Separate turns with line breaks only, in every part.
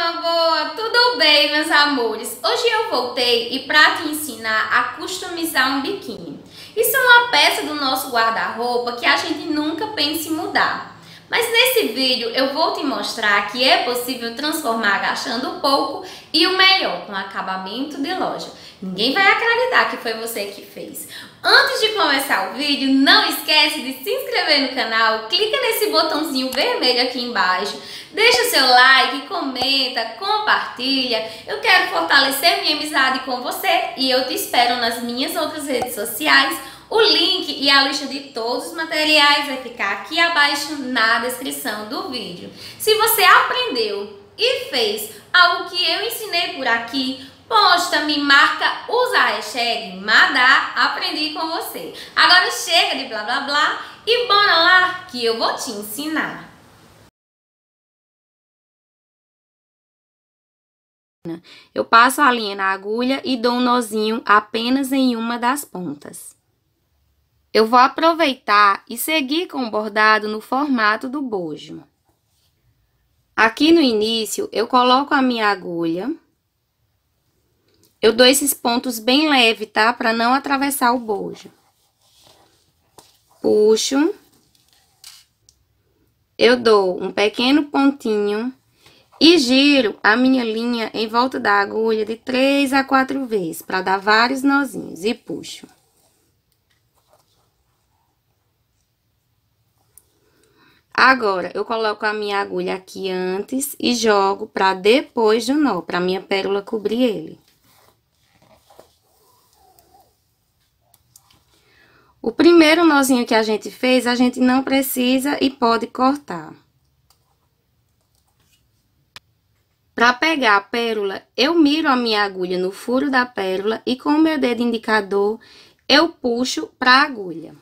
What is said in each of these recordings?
turma boa! Tudo bem, meus amores? Hoje eu voltei e para te ensinar a customizar um biquíni. Isso é uma peça do nosso guarda-roupa que a gente nunca pensa em mudar. Mas nesse vídeo eu vou te mostrar que é possível transformar gastando pouco e o melhor, com acabamento de loja. Ninguém vai acreditar que foi você que fez. Antes de começar o vídeo, não esquece de se inscrever no canal, clica nesse botãozinho vermelho aqui embaixo, deixa o seu like, comenta, compartilha. Eu quero fortalecer minha amizade com você e eu te espero nas minhas outras redes sociais o link e a lista de todos os materiais vai ficar aqui abaixo na descrição do vídeo. Se você aprendeu e fez algo que eu ensinei por aqui, posta, me marca, usa a hashtag Madá, aprendi com você. Agora chega de blá blá blá e bora lá que eu vou te ensinar. Eu passo a linha na agulha e dou um nozinho apenas em uma das pontas. Eu vou aproveitar e seguir com o bordado no formato do bojo. Aqui no início, eu coloco a minha agulha. Eu dou esses pontos bem leve, tá? Para não atravessar o bojo. Puxo. Eu dou um pequeno pontinho e giro a minha linha em volta da agulha de três a quatro vezes, para dar vários nozinhos e puxo. Agora, eu coloco a minha agulha aqui antes e jogo pra depois do nó, pra minha pérola cobrir ele. O primeiro nozinho que a gente fez, a gente não precisa e pode cortar. Para pegar a pérola, eu miro a minha agulha no furo da pérola e com o meu dedo indicador, eu puxo para a agulha.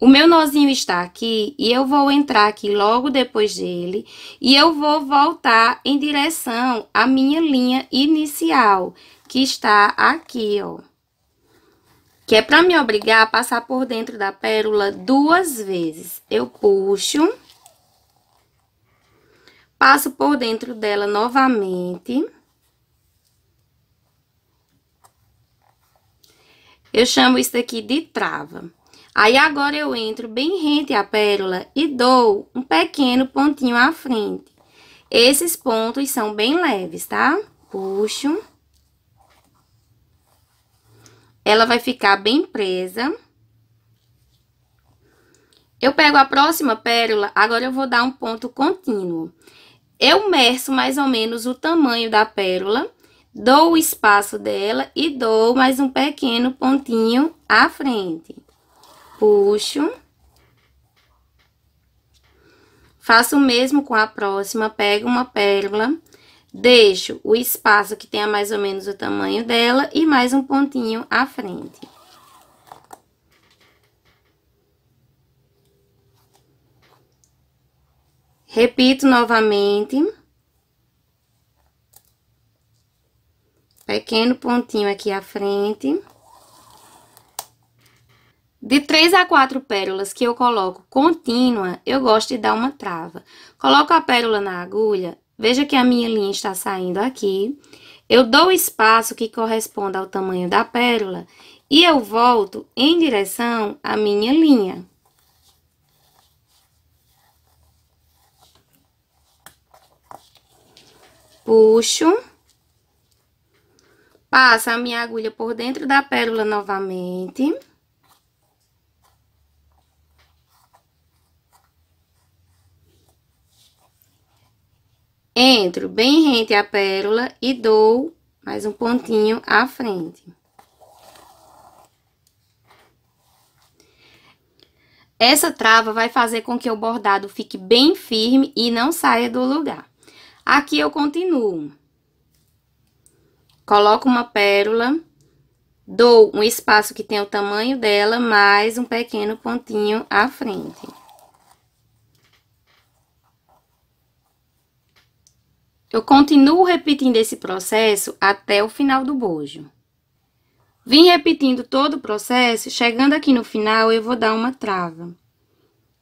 O meu nozinho está aqui e eu vou entrar aqui logo depois dele e eu vou voltar em direção à minha linha inicial, que está aqui, ó. Que é para me obrigar a passar por dentro da pérola duas vezes. Eu puxo, passo por dentro dela novamente. Eu chamo isso aqui de trava. Aí agora eu entro bem rente à pérola e dou um pequeno pontinho à frente. Esses pontos são bem leves, tá? Puxo. Ela vai ficar bem presa. Eu pego a próxima pérola, agora eu vou dar um ponto contínuo. Eu meço mais ou menos o tamanho da pérola, dou o espaço dela e dou mais um pequeno pontinho à frente puxo. Faço o mesmo com a próxima, pego uma pérola, deixo o espaço que tenha mais ou menos o tamanho dela e mais um pontinho à frente. Repito novamente. Pequeno pontinho aqui à frente. De três a quatro pérolas que eu coloco contínua, eu gosto de dar uma trava. Coloco a pérola na agulha, veja que a minha linha está saindo aqui. Eu dou o espaço que corresponde ao tamanho da pérola e eu volto em direção à minha linha. Puxo. Passo a minha agulha por dentro da pérola novamente. entro bem rente à pérola e dou mais um pontinho à frente. Essa trava vai fazer com que o bordado fique bem firme e não saia do lugar. Aqui eu continuo. Coloco uma pérola, dou um espaço que tem o tamanho dela, mais um pequeno pontinho à frente. Eu continuo repetindo esse processo até o final do bojo. Vim repetindo todo o processo, chegando aqui no final, eu vou dar uma trava.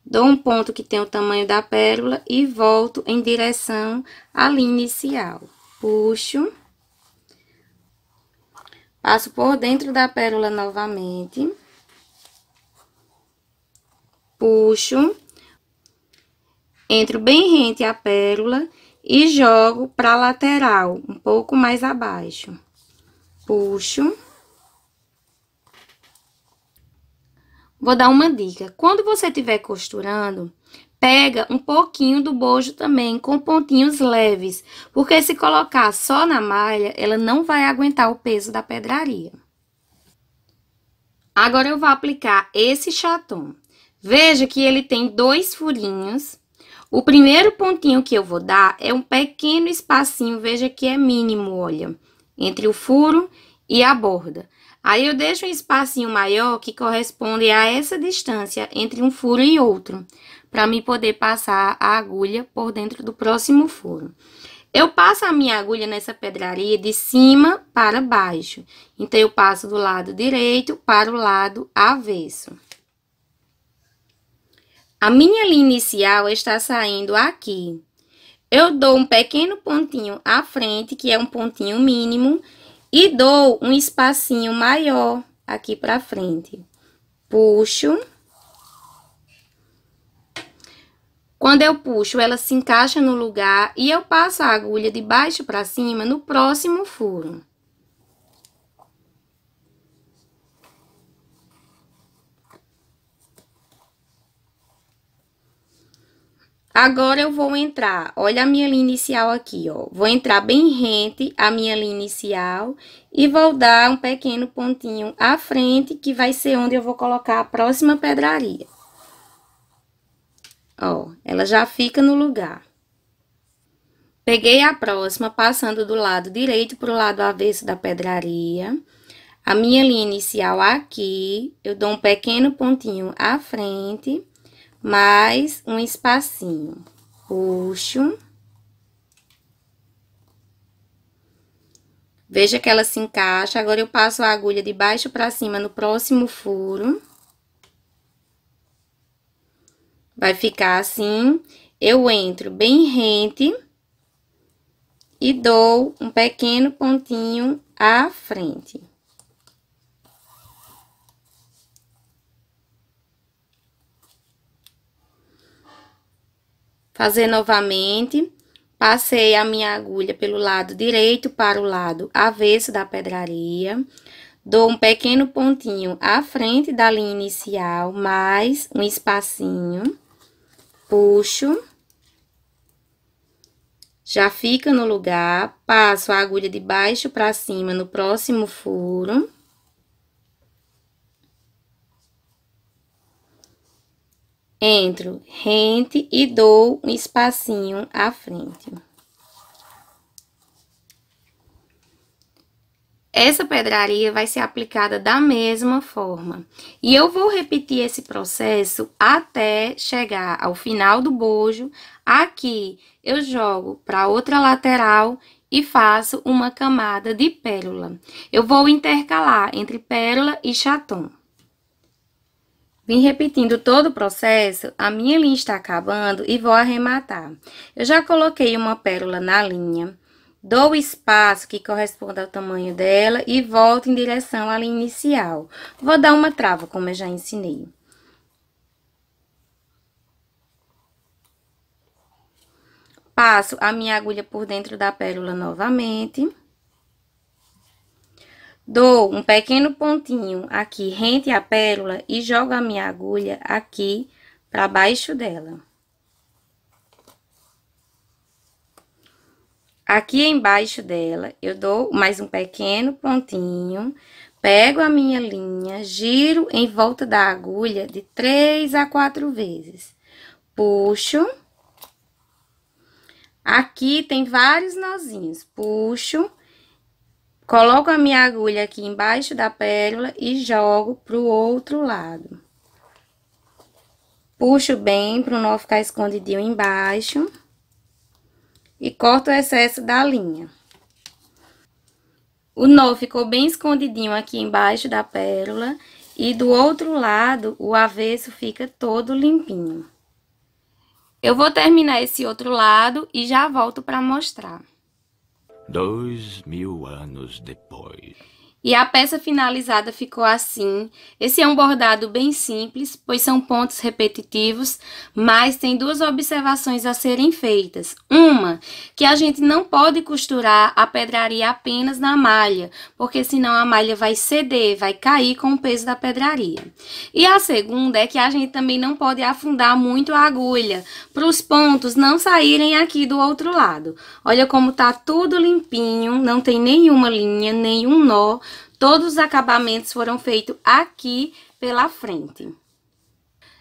Dou um ponto que tem o tamanho da pérola e volto em direção à linha inicial. Puxo. Passo por dentro da pérola novamente. Puxo. Entro bem rente à pérola e jogo para a lateral, um pouco mais abaixo. Puxo. Vou dar uma dica. Quando você estiver costurando, pega um pouquinho do bojo também, com pontinhos leves. Porque se colocar só na malha, ela não vai aguentar o peso da pedraria. Agora, eu vou aplicar esse chatom. Veja que ele tem dois furinhos o primeiro pontinho que eu vou dar é um pequeno espacinho, veja que é mínimo, olha, entre o furo e a borda. Aí, eu deixo um espacinho maior que corresponde a essa distância entre um furo e outro, para me poder passar a agulha por dentro do próximo furo. Eu passo a minha agulha nessa pedraria de cima para baixo. Então, eu passo do lado direito para o lado avesso. A minha linha inicial está saindo aqui. Eu dou um pequeno pontinho à frente, que é um pontinho mínimo, e dou um espacinho maior aqui para frente. Puxo. Quando eu puxo, ela se encaixa no lugar e eu passo a agulha de baixo para cima no próximo furo. Agora eu vou entrar, olha a minha linha inicial aqui, ó. Vou entrar bem rente à minha linha inicial e vou dar um pequeno pontinho à frente, que vai ser onde eu vou colocar a próxima pedraria. Ó, ela já fica no lugar. Peguei a próxima, passando do lado direito para o lado avesso da pedraria. A minha linha inicial aqui, eu dou um pequeno pontinho à frente mais um espacinho. Puxo. Veja que ela se encaixa. Agora, eu passo a agulha de baixo para cima no próximo furo. Vai ficar assim. Eu entro bem rente e dou um pequeno pontinho à frente. Fazer novamente. Passei a minha agulha pelo lado direito para o lado avesso da pedraria. Dou um pequeno pontinho à frente da linha inicial, mais um espacinho. Puxo. Já fica no lugar. Passo a agulha de baixo para cima no próximo furo. Entro rente e dou um espacinho à frente. Essa pedraria vai ser aplicada da mesma forma. E eu vou repetir esse processo até chegar ao final do bojo. Aqui eu jogo para outra lateral e faço uma camada de pérola. Eu vou intercalar entre pérola e chaton. Vim repetindo todo o processo, a minha linha está acabando e vou arrematar. Eu já coloquei uma pérola na linha, dou o espaço que corresponde ao tamanho dela e volto em direção à linha inicial. Vou dar uma trava, como eu já ensinei. Passo a minha agulha por dentro da pérola novamente. Dou um pequeno pontinho aqui rente à pérola e jogo a minha agulha aqui para baixo dela. Aqui embaixo dela, eu dou mais um pequeno pontinho, pego a minha linha, giro em volta da agulha de três a quatro vezes. Puxo. Aqui tem vários nozinhos. Puxo Coloco a minha agulha aqui embaixo da pérola e jogo pro outro lado. Puxo bem para nó ficar escondidinho embaixo. E corto o excesso da linha. O nó ficou bem escondidinho aqui embaixo da pérola. E do outro lado, o avesso fica todo limpinho. Eu vou terminar esse outro lado e já volto para mostrar dois mil anos depois. E a peça finalizada ficou assim. Esse é um bordado bem simples, pois são pontos repetitivos, mas tem duas observações a serem feitas. Uma, que a gente não pode costurar a pedraria apenas na malha, porque senão a malha vai ceder, vai cair com o peso da pedraria. E a segunda é que a gente também não pode afundar muito a agulha, para os pontos não saírem aqui do outro lado. Olha como tá tudo limpinho, não tem nenhuma linha, nenhum nó Todos os acabamentos foram feitos aqui pela frente.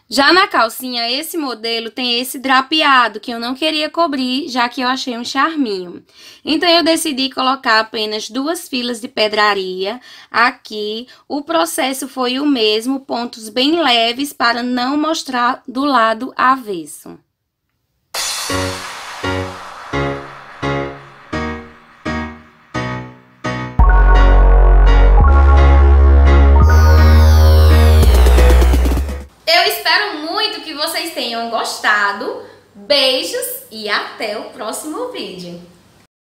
Já na calcinha, esse modelo tem esse drapeado que eu não queria cobrir, já que eu achei um charminho. Então, eu decidi colocar apenas duas filas de pedraria aqui. O processo foi o mesmo, pontos bem leves para não mostrar do lado avesso. vocês tenham gostado. Beijos e até o próximo vídeo.